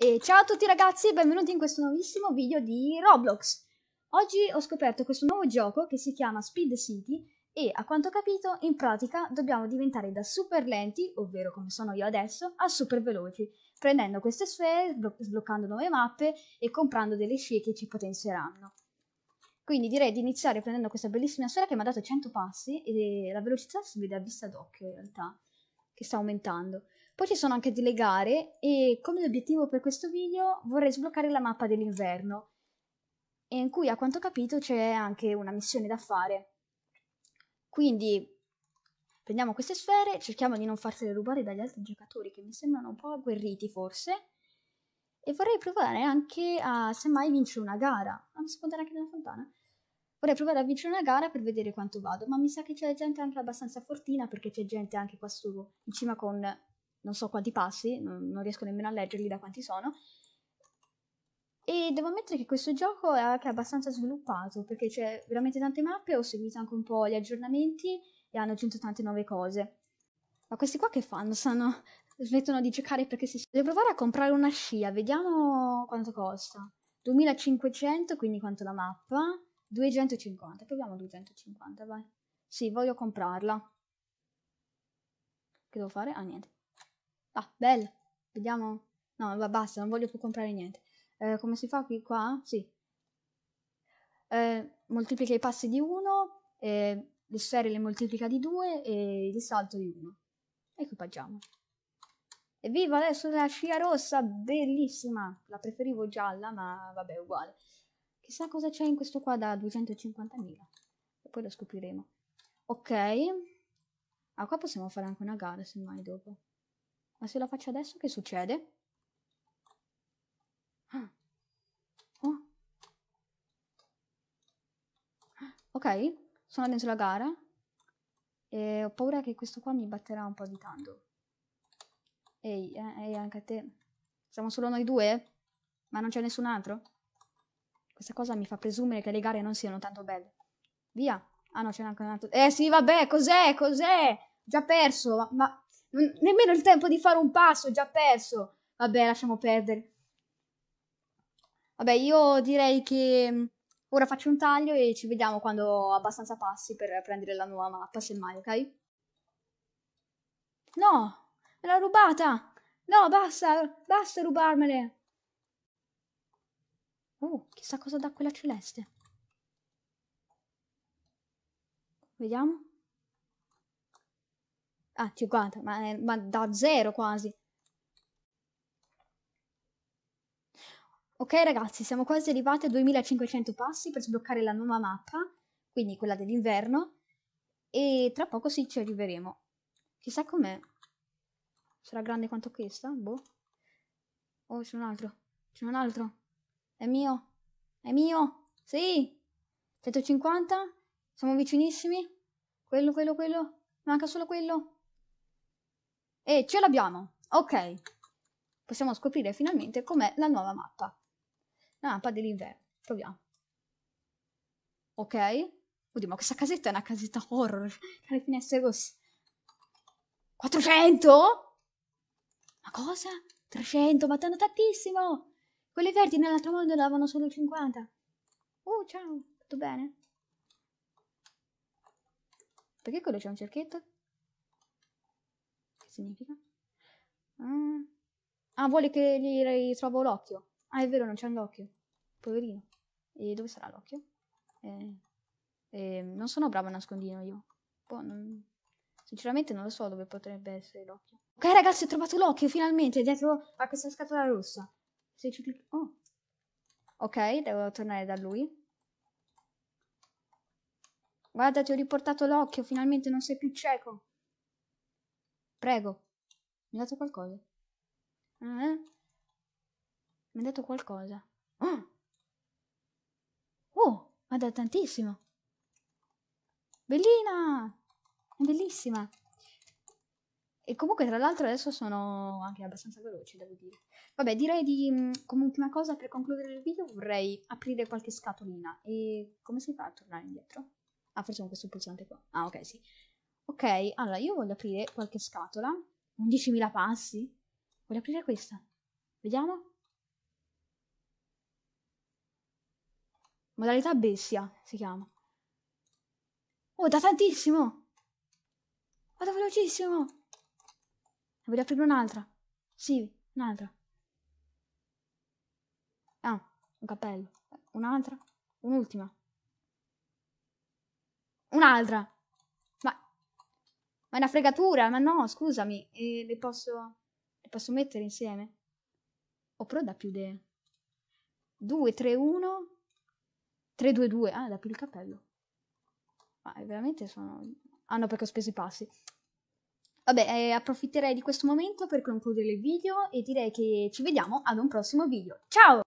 E ciao a tutti ragazzi e benvenuti in questo nuovissimo video di Roblox. Oggi ho scoperto questo nuovo gioco che si chiama Speed City e a quanto ho capito in pratica dobbiamo diventare da super lenti, ovvero come sono io adesso, a super veloci, prendendo queste sfere, sbloccando nuove mappe e comprando delle scie che ci potenzieranno. Quindi direi di iniziare prendendo questa bellissima sfera che mi ha dato 100 passi e la velocità si vede a vista d'occhio in realtà che sta aumentando. Poi ci sono anche delle gare e come obiettivo per questo video vorrei sbloccare la mappa dell'inverno in cui a quanto ho capito c'è anche una missione da fare. Quindi prendiamo queste sfere, cerchiamo di non farsele rubare dagli altri giocatori che mi sembrano un po' agguerriti forse e vorrei provare anche a semmai vincere una gara. Ah, mi si può andare anche nella fontana? Vorrei provare a vincere una gara per vedere quanto vado, ma mi sa che c'è gente anche abbastanza fortina perché c'è gente anche qua su in cima con non so quanti passi, non, non riesco nemmeno a leggerli da quanti sono. E devo ammettere che questo gioco è anche abbastanza sviluppato perché c'è veramente tante mappe, ho seguito anche un po' gli aggiornamenti e hanno aggiunto tante nuove cose. Ma questi qua che fanno? Sanno, smettono di giocare perché si... Devo provare a comprare una scia, vediamo quanto costa. 2500, quindi quanto la mappa. 250, proviamo 250, vai. Sì, voglio comprarla. Che devo fare? Ah, niente. Ah, bella. Vediamo. No, ma basta, non voglio più comprare niente. Eh, come si fa qui qua? Sì. Eh, moltiplica i passi di 1, eh, le sfere le moltiplica di 2 e il salto di 1. Equipaggiamo. Evviva adesso la scia rossa, bellissima. La preferivo gialla, ma vabbè, uguale. Chissà cosa c'è in questo qua da 250.000. E poi lo scopriremo. Ok. Ah, qua possiamo fare anche una gara, semmai, dopo. Ma se la faccio adesso, che succede? Ah. Oh. Ok, sono dentro la gara. E ho paura che questo qua mi batterà un po' di tanto. Ehi, eh, ehi, anche a te. Siamo solo noi due? Ma non c'è nessun altro? Questa cosa mi fa presumere che le gare non siano tanto belle. Via. Ah no, c'è anche un altro. Eh sì, vabbè, cos'è? Cos'è? Già perso, ma, ma non, nemmeno il tempo di fare un passo, già perso. Vabbè, lasciamo perdere. Vabbè, io direi che mm, ora faccio un taglio e ci vediamo quando ho abbastanza passi per prendere la nuova mappa, se mai, ok? No, me l'ha rubata! No, basta, basta rubarmele! Oh, chissà cosa dà quella celeste. Vediamo. Ah, 50, ma, ma da zero quasi. Ok ragazzi, siamo quasi arrivati a 2500 passi per sbloccare la nuova mappa, quindi quella dell'inverno, e tra poco sì ci arriveremo. Chissà com'è. Sarà grande quanto questa? Boh. Oh, c'è un altro. C'è un altro. È mio. È mio. Sì. 150? Siamo vicinissimi? Quello, quello, quello. Manca solo quello. E ce l'abbiamo. Ok. Possiamo scoprire finalmente com'è la nuova mappa. La mappa dell'inverno. Proviamo. Ok. Oddio, ma questa casetta è una casetta horror. Tra le finestre rosse. 400? Ma cosa? 300? Ma tanto tantissimo! Quelle verdi nell'altro mondo davano solo 50. Uh, ciao, tutto bene? Perché quello c'è un cerchietto? Che significa? Ah. ah, vuole che gli ritrovo l'occhio. Ah, è vero, non c'è un occhio. Poverino. E dove sarà l'occhio? Eh, eh, non sono bravo a nascondino io. Boh, non... Sinceramente non lo so dove potrebbe essere l'occhio. Ok ragazzi ho trovato l'occhio finalmente dietro a questa scatola rossa. Se ci clicco... Oh. Ok, devo tornare da lui. Guarda, ti ho riportato l'occhio, finalmente non sei più cieco. Prego. Mi ha dato qualcosa? Eh? Mi ha dato qualcosa. Oh! Oh, ma da tantissimo. Bellina! È bellissima. E comunque, tra l'altro, adesso sono anche abbastanza veloce, devo dire. Vabbè, direi di, come ultima cosa, per concludere il video, vorrei aprire qualche scatolina. E come si fa a tornare indietro? Ah, forse con questo pulsante qua. Ah, ok, sì. Ok, allora, io voglio aprire qualche scatola. 11.000 passi. Voglio aprire questa. Vediamo. Modalità bestia, si chiama. Oh, da tantissimo! Vado velocissimo! voglio aprire un'altra. Sì, un'altra. Ah, un cappello. Un'altra. Un'ultima. Un'altra. Ma... Ma è una fregatura. Ma no, scusami. Eh, le posso... Le posso mettere insieme? O però da più idee. 2, 3, 1... 3, 2, 2. Ah, da più il cappello. Ma veramente sono... Ah no, perché ho speso i passi. Vabbè, eh, approfitterei di questo momento per concludere il video e direi che ci vediamo ad un prossimo video. Ciao!